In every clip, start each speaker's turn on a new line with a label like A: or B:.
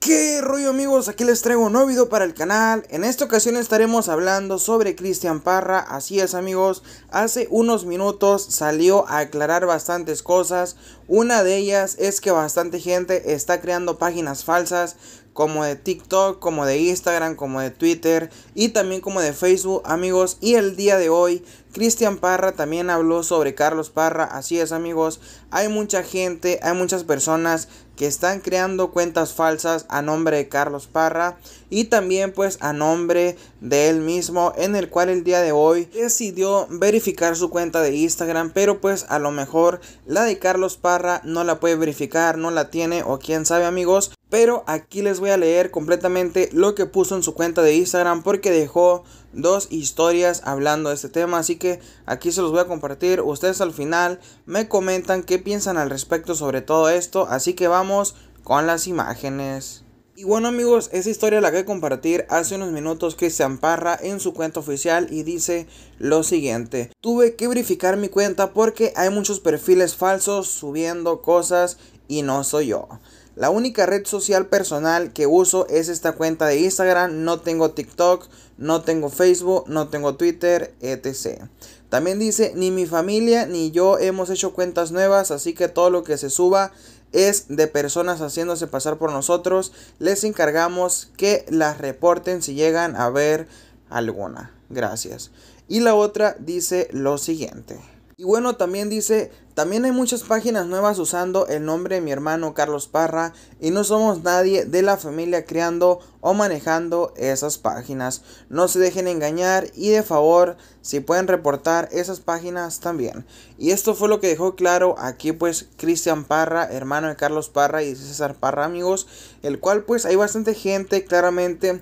A: ¿Qué rollo amigos? Aquí les traigo un nuevo video para el canal En esta ocasión estaremos hablando sobre Cristian Parra Así es amigos, hace unos minutos salió a aclarar bastantes cosas Una de ellas es que bastante gente está creando páginas falsas como de TikTok, como de Instagram, como de Twitter y también como de Facebook, amigos. Y el día de hoy, Cristian Parra también habló sobre Carlos Parra. Así es, amigos. Hay mucha gente, hay muchas personas que están creando cuentas falsas a nombre de Carlos Parra y también pues a nombre de él mismo en el cual el día de hoy decidió verificar su cuenta de Instagram pero pues a lo mejor la de Carlos Parra no la puede verificar no la tiene o quién sabe amigos pero aquí les voy a leer completamente lo que puso en su cuenta de Instagram porque dejó dos historias hablando de este tema. Así que aquí se los voy a compartir. Ustedes al final me comentan qué piensan al respecto sobre todo esto. Así que vamos con las imágenes. Y bueno amigos, esa historia la que compartir hace unos minutos que se amparra en su cuenta oficial y dice lo siguiente. Tuve que verificar mi cuenta porque hay muchos perfiles falsos subiendo cosas y no soy yo. La única red social personal que uso es esta cuenta de Instagram, no tengo TikTok, no tengo Facebook, no tengo Twitter, etc. También dice, ni mi familia ni yo hemos hecho cuentas nuevas, así que todo lo que se suba es de personas haciéndose pasar por nosotros. Les encargamos que las reporten si llegan a ver alguna. Gracias. Y la otra dice lo siguiente. Y bueno, también dice, también hay muchas páginas nuevas usando el nombre de mi hermano Carlos Parra y no somos nadie de la familia creando o manejando esas páginas. No se dejen engañar y de favor, si pueden reportar esas páginas también. Y esto fue lo que dejó claro aquí pues Cristian Parra, hermano de Carlos Parra y César Parra amigos, el cual pues hay bastante gente claramente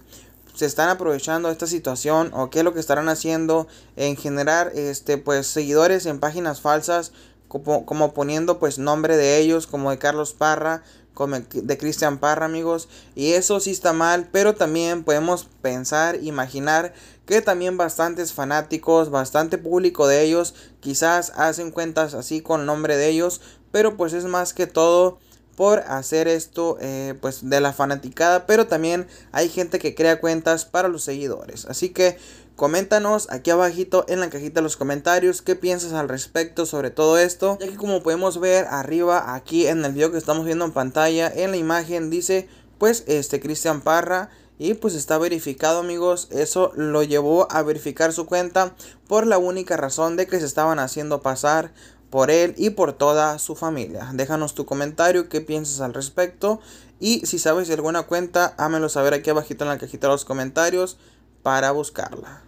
A: se están aprovechando de esta situación o qué es lo que estarán haciendo en generar este pues seguidores en páginas falsas como, poniendo pues nombre de ellos como de Carlos Parra como de Cristian Parra amigos y eso sí está mal pero también podemos pensar imaginar que también bastantes fanáticos bastante público de ellos quizás hacen cuentas así con nombre de ellos pero pues es más que todo por hacer esto eh, pues de la fanaticada pero también hay gente que crea cuentas para los seguidores así que Coméntanos aquí abajito en la cajita de los comentarios qué piensas al respecto sobre todo esto. y que como podemos ver arriba aquí en el video que estamos viendo en pantalla, en la imagen dice pues este Cristian Parra y pues está verificado amigos, eso lo llevó a verificar su cuenta por la única razón de que se estaban haciendo pasar por él y por toda su familia. Déjanos tu comentario, qué piensas al respecto y si sabes de alguna cuenta, hámelo saber aquí abajito en la cajita de los comentarios para buscarla.